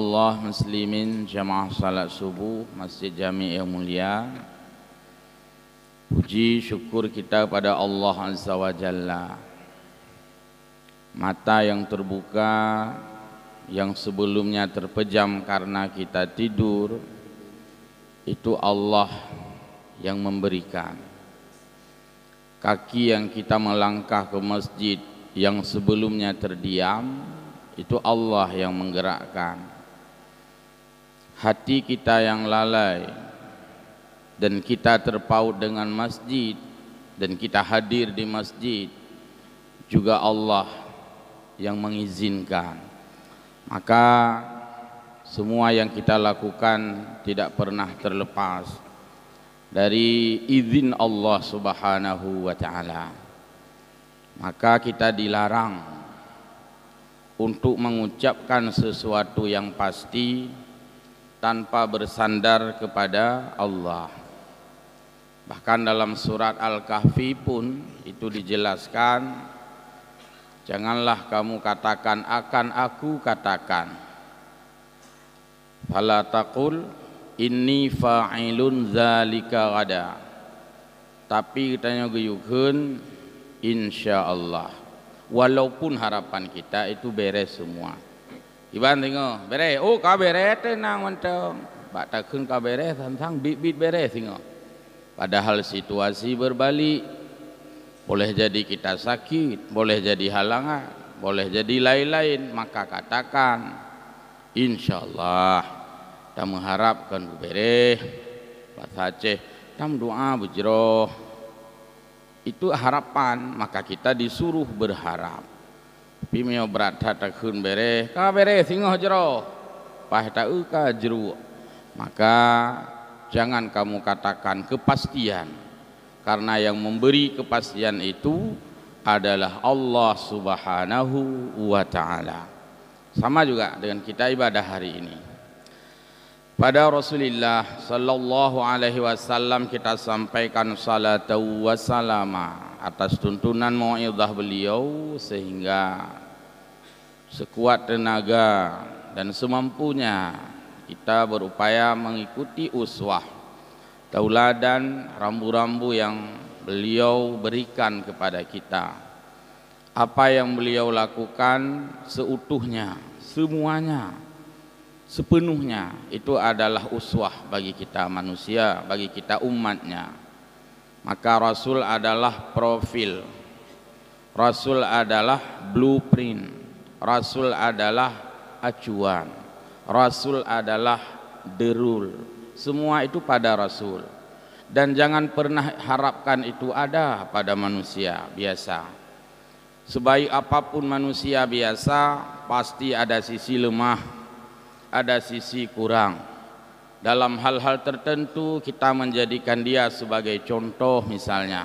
Allah Muslimin Jamaah Salat Subuh Masjid Jami' yang mulia Puji syukur kita pada Allah Azza wa Jalla Mata yang terbuka Yang sebelumnya terpejam karena kita tidur Itu Allah yang memberikan Kaki yang kita melangkah ke masjid Yang sebelumnya terdiam Itu Allah yang menggerakkan hati kita yang lalai dan kita terpaut dengan masjid dan kita hadir di masjid juga Allah yang mengizinkan maka semua yang kita lakukan tidak pernah terlepas dari izin Allah Subhanahu wa taala maka kita dilarang untuk mengucapkan sesuatu yang pasti tanpa bersandar kepada Allah. Bahkan dalam surat Al-Kahfi pun itu dijelaskan Janganlah kamu katakan akan aku katakan Fala taqul inni fa'ilun zalika gada Tapi kita katanya geyukun insyaAllah Walaupun harapan kita itu beres semua Iban tengok, beres. Oh, kau beres Nang macam. Bak tak keng kau beres, tentang bit bit beres tengok. Padahal situasi berbalik. Boleh jadi kita sakit, boleh jadi halangan, boleh jadi lain-lain. Maka katakan, insya Allah, tak mengharapkan beres. Pak Aceh, tak doa berjero. Itu harapan, maka kita disuruh berharap. พี่มีอบรัดถ้าตะขึ้นไปเร่ก็ไปเร่สิงห์จรอไปตะอื้อก็จรู maka jangan kamu katakan kepastian karena yang memberi kepastian itu adalah Allah subhanahu wa sama juga dengan kita ibadah hari ini pada Rasulullah sallallahu alaihi wasallam kita sampaikan salatu wassalam atas tuntunan mauidhah beliau sehingga sekuat tenaga dan semampunya kita berupaya mengikuti uswah tauladan rambu-rambu yang beliau berikan kepada kita apa yang beliau lakukan seutuhnya semuanya sepenuhnya itu adalah uswah bagi kita manusia bagi kita umatnya maka rasul adalah profil rasul adalah blueprint Rasul adalah acuan Rasul adalah derul Semua itu pada Rasul Dan jangan pernah harapkan itu ada pada manusia biasa Sebaik apapun manusia biasa Pasti ada sisi lemah Ada sisi kurang Dalam hal-hal tertentu kita menjadikan dia sebagai contoh misalnya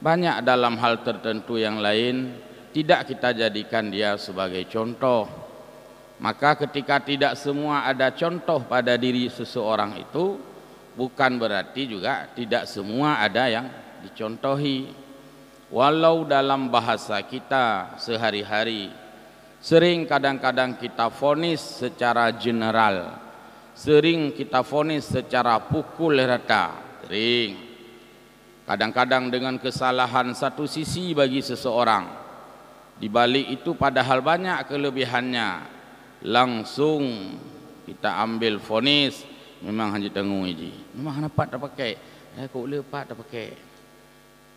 Banyak dalam hal tertentu yang lain tidak kita jadikan dia sebagai contoh maka ketika tidak semua ada contoh pada diri seseorang itu bukan berarti juga tidak semua ada yang dicontohi walau dalam bahasa kita sehari-hari sering kadang-kadang kita fonis secara general sering kita fonis secara pukul rata sering kadang-kadang dengan kesalahan satu sisi bagi seseorang di balik itu padahal banyak kelebihannya Langsung kita ambil fonis Memang Haji Tengung ini Memang dapat tak pakai Eh kok boleh dapat tak pakai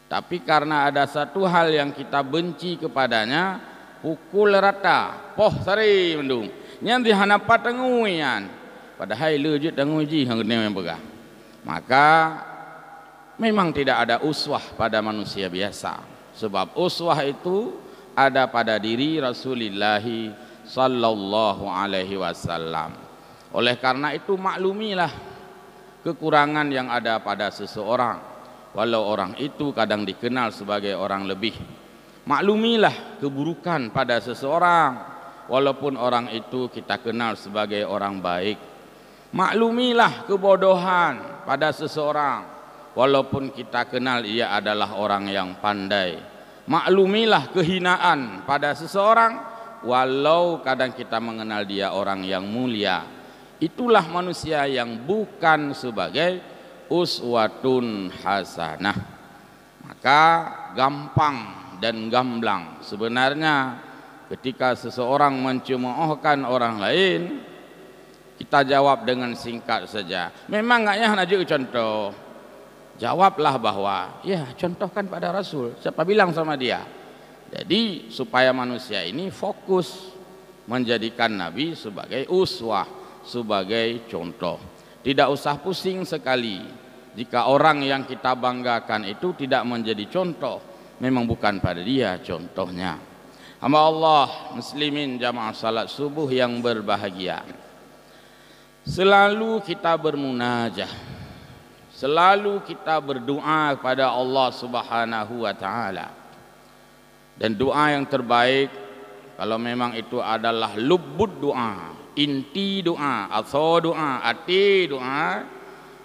Tapi karena ada satu hal yang kita benci kepadanya Pukul rata Poh sari mendung Yang di hanapat tengung Padahal lu je tengung je yang kena yang pegang Maka Memang tidak ada uswah pada manusia biasa Sebab uswah itu ada pada diri Rasulullah sallallahu alaihi wasallam. Oleh karena itu maklumilah kekurangan yang ada pada seseorang. Walau orang itu kadang dikenal sebagai orang lebih. Maklumilah keburukan pada seseorang walaupun orang itu kita kenal sebagai orang baik. Maklumilah kebodohan pada seseorang walaupun kita kenal ia adalah orang yang pandai maklumilah kehinaan pada seseorang walau kadang kita mengenal dia orang yang mulia itulah manusia yang bukan sebagai uswatun hasanah maka gampang dan gamblang sebenarnya ketika seseorang mencemoohkan orang lain kita jawab dengan singkat saja memang enggaknya najib contoh Jawablah bahwa ya contohkan pada Rasul. Siapa bilang sama dia? Jadi supaya manusia ini fokus menjadikan Nabi sebagai uswah, sebagai contoh. Tidak usah pusing sekali jika orang yang kita banggakan itu tidak menjadi contoh. Memang bukan pada dia contohnya. Hamba Allah muslimin jamaah salat subuh yang berbahagia. Selalu kita bermunajah selalu kita berdoa kepada Allah Subhanahu wa taala. Dan doa yang terbaik kalau memang itu adalah lubut doa, inti doa, asal doa, ati doa,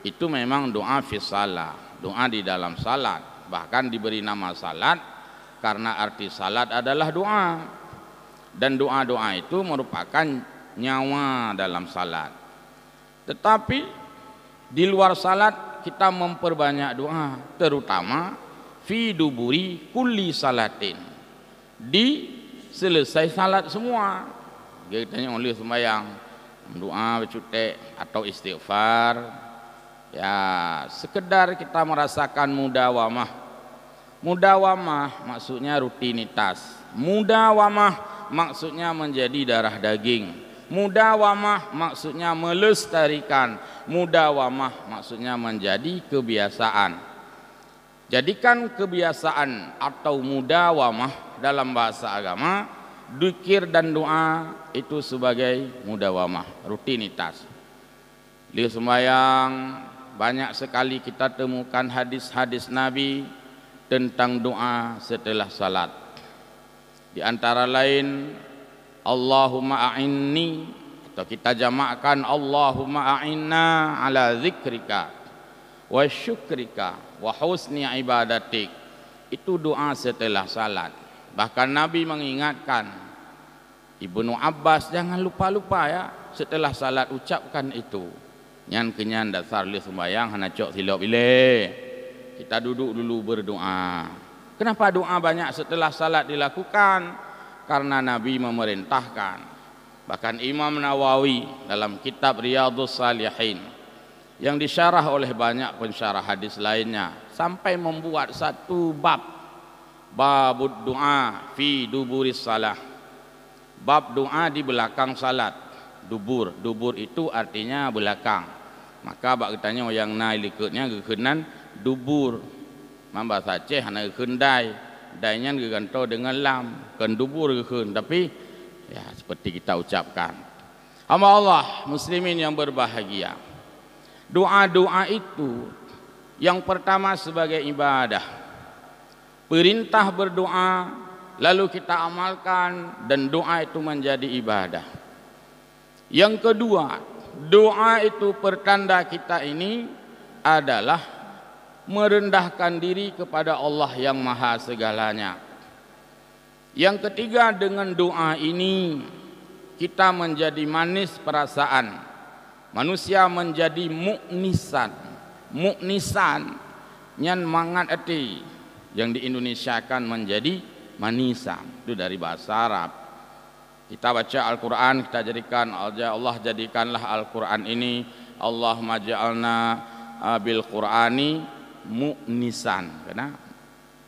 itu memang doa fi salat, doa di dalam salat. Bahkan diberi nama salat karena arti salat adalah doa. Dan doa-doa itu merupakan nyawa dalam salat. Tetapi di luar salat kita memperbanyak doa terutama fi duburi kulli salatin di selesai salat semua dia tanya oleh sembahyang doa bercutek atau istighfar ya sekedar kita merasakan mudawamah mudawamah maksudnya rutinitas mudawamah maksudnya menjadi darah daging Mudawamah maksudnya melestarikan Mudawamah maksudnya menjadi kebiasaan Jadikan kebiasaan atau mudawamah dalam bahasa agama Dikir dan doa itu sebagai mudawamah, rutinitas Di sembahyang banyak sekali kita temukan hadis-hadis Nabi Tentang doa setelah salat Di antara lain Allahumma a'inni atau kita jamakkan Allahumma a'inna ala zikrika wa syukrika wa husni ibadatik. Itu doa setelah salat. Bahkan Nabi mengingatkan Ibnu Abbas jangan lupa-lupa ya setelah salat ucapkan itu. Yang kenyang dasar li sembahyang hana cok silap bile Kita duduk dulu berdoa. Kenapa doa banyak setelah salat dilakukan? karena Nabi memerintahkan. Bahkan Imam Nawawi dalam kitab Riyadhus Salihin yang disyarah oleh banyak pensyarah hadis lainnya sampai membuat satu bab bab doa fi duburis salah. Bab doa di belakang salat. Dubur, dubur itu artinya belakang. Maka bak katanya oh, yang naik ikutnya kekenan dubur. Mamba saceh anak kendai dayan gegantau dengan lam kendubur gekeun tapi ya seperti kita ucapkan amma Allah muslimin yang berbahagia doa-doa itu yang pertama sebagai ibadah perintah berdoa lalu kita amalkan dan doa itu menjadi ibadah yang kedua doa itu pertanda kita ini adalah merendahkan diri kepada Allah yang maha segalanya. Yang ketiga dengan doa ini kita menjadi manis perasaan. Manusia menjadi muknisan. Muknisan yang mangat eti yang di Indonesia akan menjadi manisa. Itu dari bahasa Arab. Kita baca Al-Quran, kita jadikan ya Allah jadikanlah Al-Quran ini Allah maj'alna ah, bil Qur'ani mu'nisan kena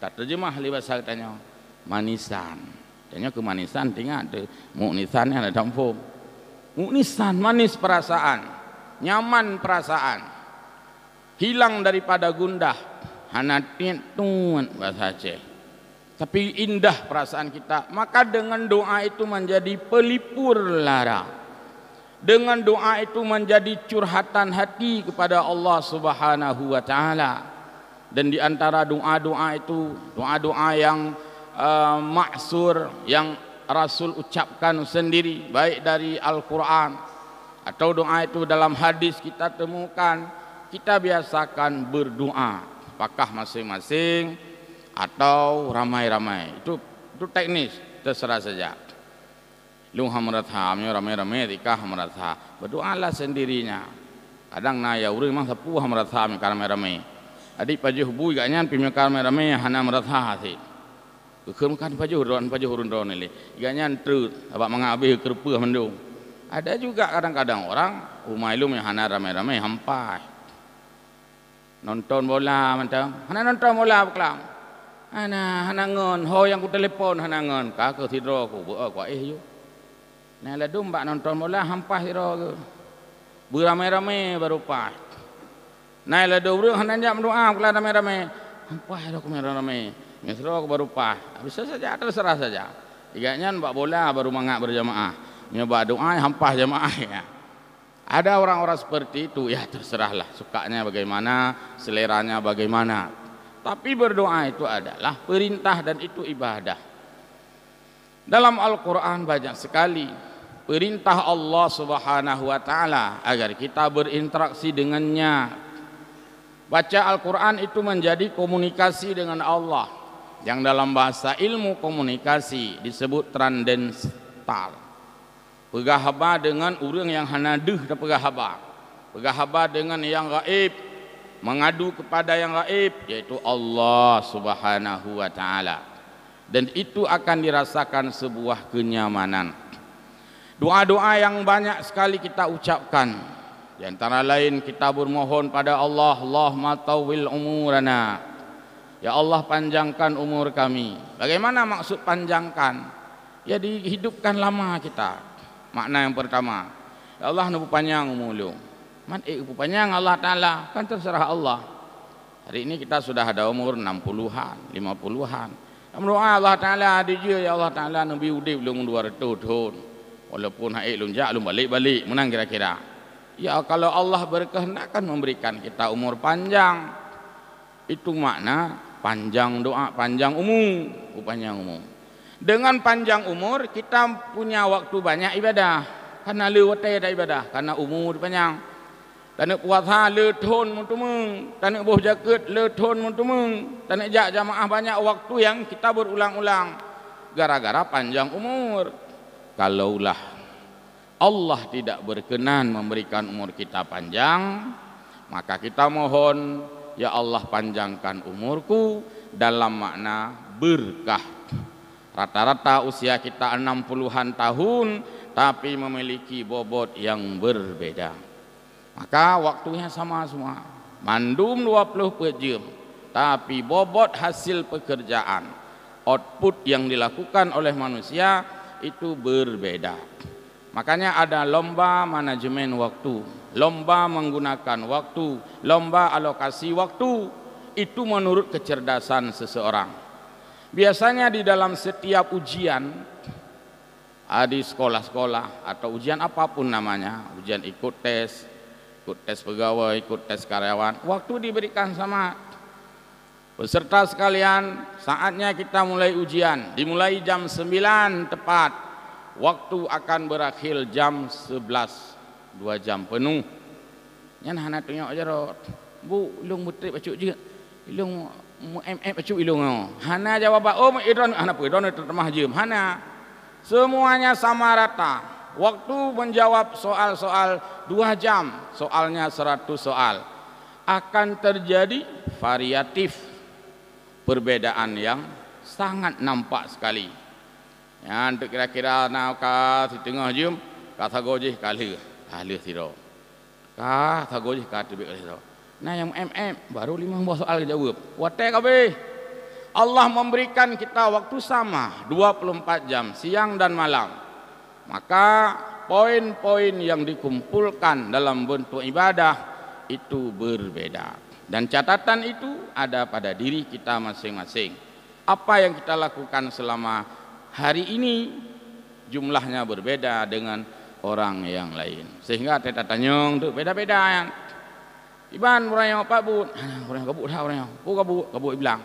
tak terjemah li bahasa katanya manisan katanya kemanisan tinggal ada mu'nisan yang ada dalam mu'nisan manis perasaan nyaman perasaan hilang daripada gundah hanatin tuan bahasa Aceh tapi indah perasaan kita maka dengan doa itu menjadi pelipur lara dengan doa itu menjadi curhatan hati kepada Allah Subhanahu wa taala dan di antara doa-doa itu doa-doa yang uh, maksur yang Rasul ucapkan sendiri baik dari Al-Quran atau doa itu dalam hadis kita temukan kita biasakan berdoa apakah masing-masing atau ramai-ramai itu itu teknis terserah saja Lung hamratha amyo ramai-ramai dikah hamratha berdoalah sendirinya kadang naya ya urang mah sepuh hamratha amyo ramai-ramai adik paju hubu ikannya pimpin kamera rame hana merasa hati. Kerum kan paju hurun paju hurun doan ini. Ikannya terus apa mengabih kerupu mendung Ada juga kadang-kadang orang umailum yang hana ramai ramai hampa. Nonton bola macam, hana nonton bola kelam. Hana hana ngon, ho yang ku telefon hana ngon. Kakak tidur aku buat kau eh yo. Nelayan dumba nonton bola hampa tidur. Buramai ramai berupa Nah, lah dua orang hendak jam doa, kelar ramai ramai. Apa yang aku merah ramai? Mesra aku baru pah. Bisa saja, terserah saja. Iganya nampak bola baru mangak berjamaah. Nampak doa yang hampah jamaah. Ya. Ada orang-orang seperti itu, ya terserahlah. Sukanya bagaimana, seleranya bagaimana. Tapi berdoa itu adalah perintah dan itu ibadah. Dalam Al-Quran banyak sekali perintah Allah Subhanahu wa taala agar kita berinteraksi dengannya, Baca Al-Quran itu menjadi komunikasi dengan Allah Yang dalam bahasa ilmu komunikasi disebut transdental Pegahaba dengan orang yang hanaduh dan pegahaba Pegahaba dengan yang Raib, Mengadu kepada yang Raib Yaitu Allah subhanahu wa ta'ala Dan itu akan dirasakan sebuah kenyamanan Doa-doa yang banyak sekali kita ucapkan di antara lain kita bermohon pada Allah, Allah tawwil umurana. Ya Allah panjangkan umur kami. Bagaimana maksud panjangkan? Ya dihidupkan lama kita. Makna yang pertama. Ya Allah nubu panjang umur lu. Man eh, panjang Allah Ta'ala. Kan terserah Allah. Hari ini kita sudah ada umur 60-an, 50-an. Berdoa Allah Ta'ala dia ya Allah Ta'ala Nabi Udib belum 200 tahun. Walaupun haik lunjak, belum balik-balik. Menang kira-kira. Ya kalau Allah berkehendak kan memberikan kita umur panjang Itu makna panjang doa, panjang umum, Panjang umum. dengan panjang umur kita punya waktu banyak ibadah karena lewat ada ibadah karena umur panjang tanda puasa le thon mutumeng tanda boh jaket le thon tanda jak jamaah banyak waktu yang kita berulang-ulang gara-gara panjang umur Kalaulah Allah tidak berkenan memberikan umur kita panjang maka kita mohon ya Allah panjangkan umurku dalam makna berkah rata-rata usia kita 60-an tahun tapi memiliki bobot yang berbeda maka waktunya sama semua mandum 20 pejam tapi bobot hasil pekerjaan output yang dilakukan oleh manusia itu berbeda. Makanya ada lomba manajemen waktu, lomba menggunakan waktu, lomba alokasi waktu. Itu menurut kecerdasan seseorang. Biasanya di dalam setiap ujian ah, di sekolah-sekolah atau ujian apapun namanya, ujian ikut tes, ikut tes pegawai, ikut tes karyawan, waktu diberikan sama peserta sekalian, saatnya kita mulai ujian, dimulai jam 9 tepat waktu akan berakhir jam 11 dua jam penuh nyana hanat tunya ajar bu ilung mutrip pacuk juga, ilung mm pacuk ilung hana jawab oh idron hana pu idron termah je hana semuanya sama rata waktu menjawab soal-soal dua jam soalnya seratus soal akan terjadi variatif perbedaan yang sangat nampak sekali. Yang untuk kira-kira nak setengah jam, kata gojih kali, kali ah, siro. Kata gojih kata bik kali siro. Nah yang MM baru lima buah soal jawab. Wate kabe. Allah memberikan kita waktu sama 24 jam siang dan malam. Maka poin-poin yang dikumpulkan dalam bentuk ibadah itu berbeda. Dan catatan itu ada pada diri kita masing-masing. Apa yang kita lakukan selama hari ini jumlahnya berbeda dengan orang yang lain sehingga teta tanyong tu beda-beda yang iban orang yang pak bud orang kabut dah orang yang pu kabut kabut bilang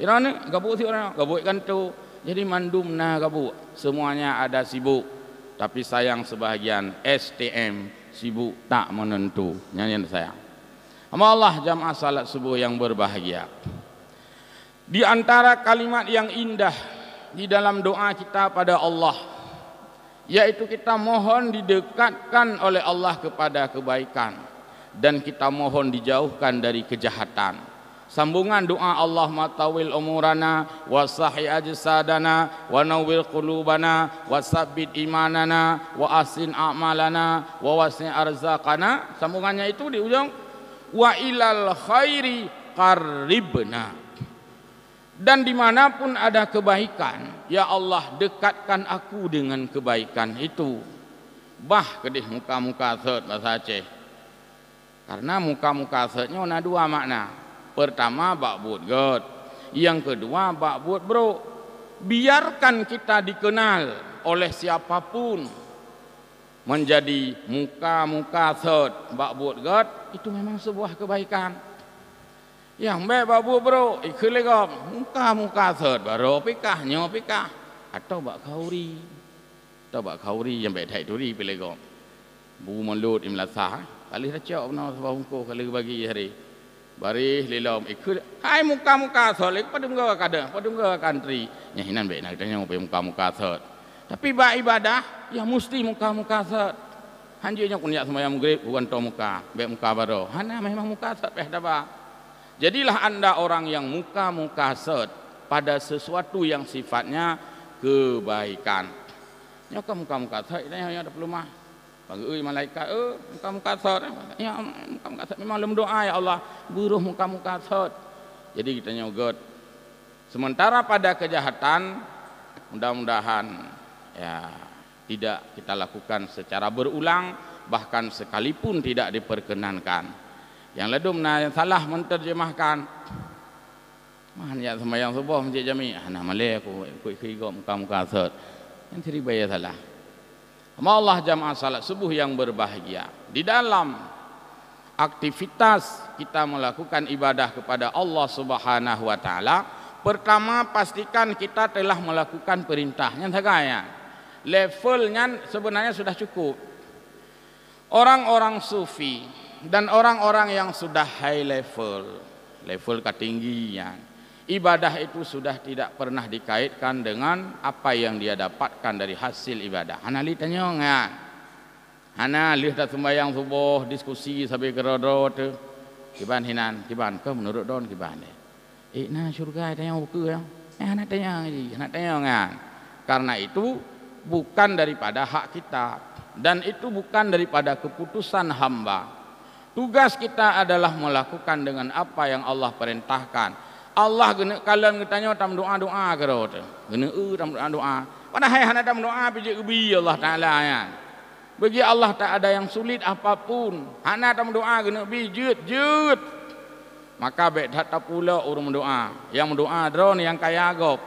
iran ni kabut si orang kabut kan tu jadi mandum nah kabut semuanya ada sibuk tapi sayang sebahagian STM sibuk tak menentu nyanyian saya Amal Allah jamaah salat subuh yang berbahagia di antara kalimat yang indah di dalam doa kita pada Allah yaitu kita mohon didekatkan oleh Allah kepada kebaikan dan kita mohon dijauhkan dari kejahatan sambungan doa Allah matawil umurana wasahi sahi ajsadana wa nawwil qulubana wa imanana wa asin a'malana wa wasi' arzaqana sambungannya itu di ujung wa ilal khairi qarribna dan dimanapun ada kebaikan ya Allah dekatkan aku dengan kebaikan itu bah kedih muka-muka set bahasa Aceh karena muka-muka setnya ada dua makna pertama bakbut god yang kedua bakbut bro biarkan kita dikenal oleh siapapun menjadi muka-muka set bakbut god itu memang sebuah kebaikan. Yang mek babu bro, ikut lagi kok muka muka third baru pika nyo pika atau bak kauri, atau bak kauri yang bek dah turi pilih gom. Bu melut imla sah, kali raja abna sebab hukum kali bagi hari. Bari lelom ikut, hai muka muka solek pada muka kader, pada muka kantri Yang ini bek nak tanya mau muka muka third. Tapi bak ibadah, ya mesti muka muka third. Hanjinya kunyak semaya mugrib bukan to muka, bek muka baru. Hana memang muka third peh bak. Jadilah anda orang yang muka-muka set pada sesuatu yang sifatnya kebaikan. Ya kamu kamu kata ini hanya ada perlu mah. Bagi ui malaikat, eh muka muka sot. Eh. Ya muka muka sot. Memang belum doa ya Allah. Buruh muka muka sot. Jadi kita nyogot. Sementara pada kejahatan, mudah-mudahan ya tidak kita lakukan secara berulang, bahkan sekalipun tidak diperkenankan yang ledum na yang salah menterjemahkan mahan ya sama yang subuh masjid jami ana ah, male aku ikut ikut muka muka sat yang tiri baya salah sama Allah jamaah salat subuh yang berbahagia di dalam aktivitas kita melakukan ibadah kepada Allah Subhanahu wa taala pertama pastikan kita telah melakukan perintahnya sekaya levelnya sebenarnya sudah cukup orang-orang sufi dan orang-orang yang sudah high level, level ketingginya, ibadah itu sudah tidak pernah dikaitkan dengan apa yang dia dapatkan dari hasil ibadah. Ana li tanyo nga. Ya. Ana li ta sembahyang subuh diskusi sampai gerodo tu. Kiban hinan, kiban ke menurut don kiban ni. Eh na syurga tanyo buku ya. Eh ana tanyo ngi, eh, ana tanyo nga. Ya. Karena itu bukan daripada hak kita dan itu bukan daripada keputusan hamba. Tugas kita adalah melakukan dengan apa yang Allah perintahkan. Allah gene kalian ditanya tam doa doa kero tu. u, eu tam doa doa. Pada hai hana tam doa bijik ubi Allah taala ya. Bagi Allah tak ada yang sulit apapun. Hana tam doa gene bi jut jut. Maka baik tak pula urung doa. Yang doa drone yang kaya gop.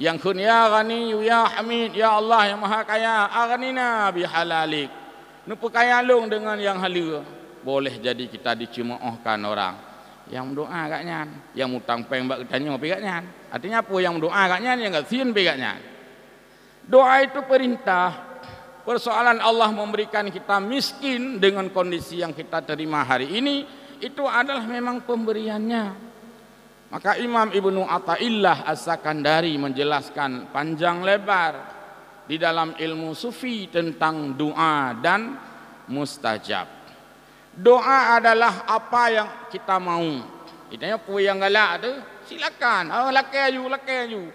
Yang kun ya gani ya hamid ya Allah yang maha kaya aganina nabi halalik. Nupu kaya long dengan yang halia boleh jadi kita dicemoohkan orang yang doa agaknya yang utang pengbak katanya apa agaknya artinya apa yang doa agaknya yang enggak sin agaknya doa itu perintah persoalan Allah memberikan kita miskin dengan kondisi yang kita terima hari ini itu adalah memang pemberiannya maka Imam Ibnu Athaillah As-Sakandari menjelaskan panjang lebar di dalam ilmu sufi tentang doa dan mustajab Doa adalah apa yang kita mahu. Itu yang kuih yang galak tu. Silakan. Oh, ah, laki ayu, laki ayu.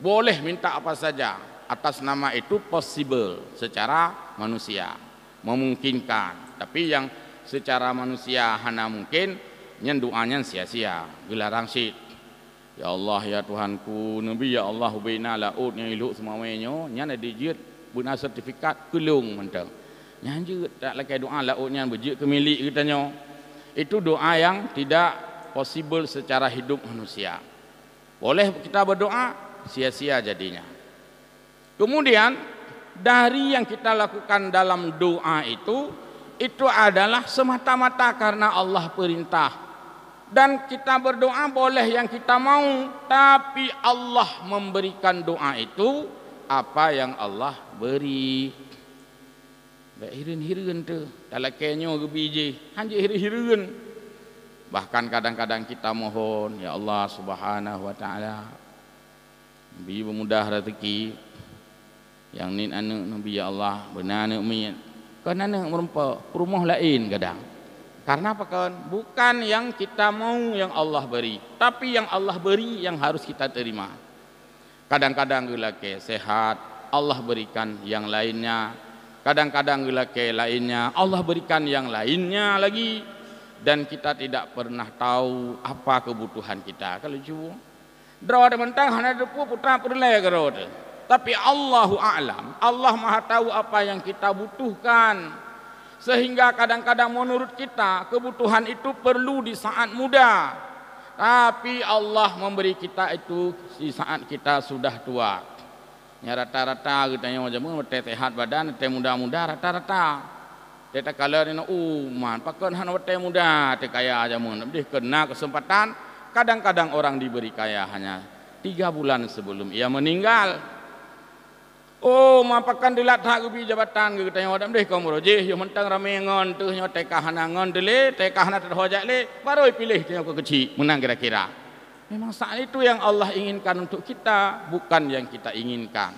Boleh minta apa saja. Atas nama itu possible. Secara manusia. Memungkinkan. Tapi yang secara manusia hanya mungkin. Yang doanya sia-sia. Gelarang rangsit, Ya Allah, ya Tuhanku. Nabi, ya Allah. Bina la'ud yang iluk semua Yang ada dijit. Buna sertifikat. kelung Mereka. Yang je tak lakai doa lautnya berjik ke milik katanya. Itu doa yang tidak possible secara hidup manusia. Boleh kita berdoa sia-sia jadinya. Kemudian dari yang kita lakukan dalam doa itu itu adalah semata-mata karena Allah perintah dan kita berdoa boleh yang kita mau tapi Allah memberikan doa itu apa yang Allah beri Baik hirin-hirin tu. Dalam kenyo ke biji. Hanya hirin-hirin. Bahkan kadang-kadang kita mohon. Ya Allah subhanahu wa ta'ala. Bi bermudah rezeki. Yang ni anak nabi ya Allah. Benar ni umit. Kau nak nak merempak. lain kadang. Karena apa kawan? Bukan yang kita mahu yang Allah beri. Tapi yang Allah beri yang harus kita terima. Kadang-kadang gila ke sehat. Allah berikan yang lainnya kadang-kadang gelake lainnya Allah berikan yang lainnya lagi dan kita tidak pernah tahu apa kebutuhan kita kalau cuba drawa de mentang hanya de putra perlai karo tapi Allahu a'lam Allah Maha tahu apa yang kita butuhkan sehingga kadang-kadang menurut kita kebutuhan itu perlu di saat muda tapi Allah memberi kita itu di saat kita sudah tua Ya rata-rata kita yang macam mana Mereka sehat badan, mereka muda-muda rata-rata Mereka kala ini, uman oh, Pakai hanya mereka muda, mereka kaya aja mana Dia kena kesempatan Kadang-kadang orang diberi kaya hanya Tiga bulan sebelum ia meninggal Oh, mapakan dilat tak gubi jabatan kita yang macam deh kau muroji. Yang mentang ramai ngon tu, yang tekah nangon dulu, tekah nang terhujat le, baru pilih dia kau kecil menang kira-kira. Memang saat itu yang Allah inginkan untuk kita, bukan yang kita inginkan.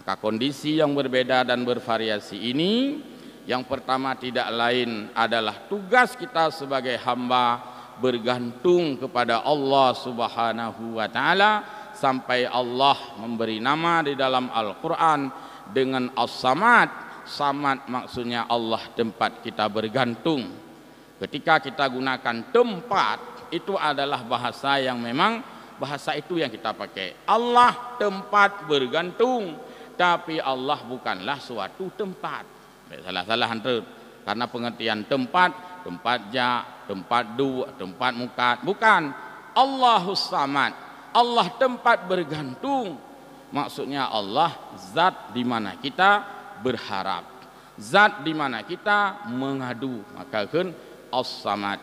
Maka kondisi yang berbeda dan bervariasi ini, yang pertama tidak lain adalah tugas kita sebagai hamba bergantung kepada Allah Subhanahu wa taala sampai Allah memberi nama di dalam Al-Qur'an dengan As-Samad. Samad maksudnya Allah tempat kita bergantung. Ketika kita gunakan tempat itu adalah bahasa yang memang bahasa itu yang kita pakai. Allah tempat bergantung, tapi Allah bukanlah suatu tempat. Salah-salah hantar. Karena pengertian tempat, tempat ja, tempat du, tempat muka, bukan. Allahus samad. Allah tempat bergantung. Maksudnya Allah zat di mana kita berharap. Zat di mana kita mengadu. Maka kan as-samad.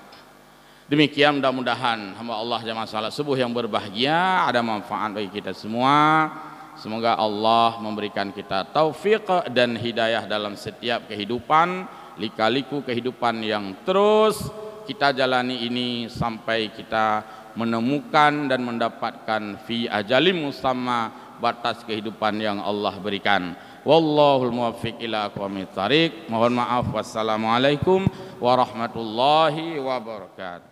Demikian mudah-mudahan hamba Allah jemaah salat subuh yang berbahagia ada manfaat bagi kita semua. Semoga Allah memberikan kita taufik dan hidayah dalam setiap kehidupan, likaliku kehidupan yang terus kita jalani ini sampai kita menemukan dan mendapatkan fi ajalim musamma batas kehidupan yang Allah berikan. Wallahul muwaffiq ila aqwamit thariq. Mohon maaf. Wassalamualaikum warahmatullahi wabarakatuh.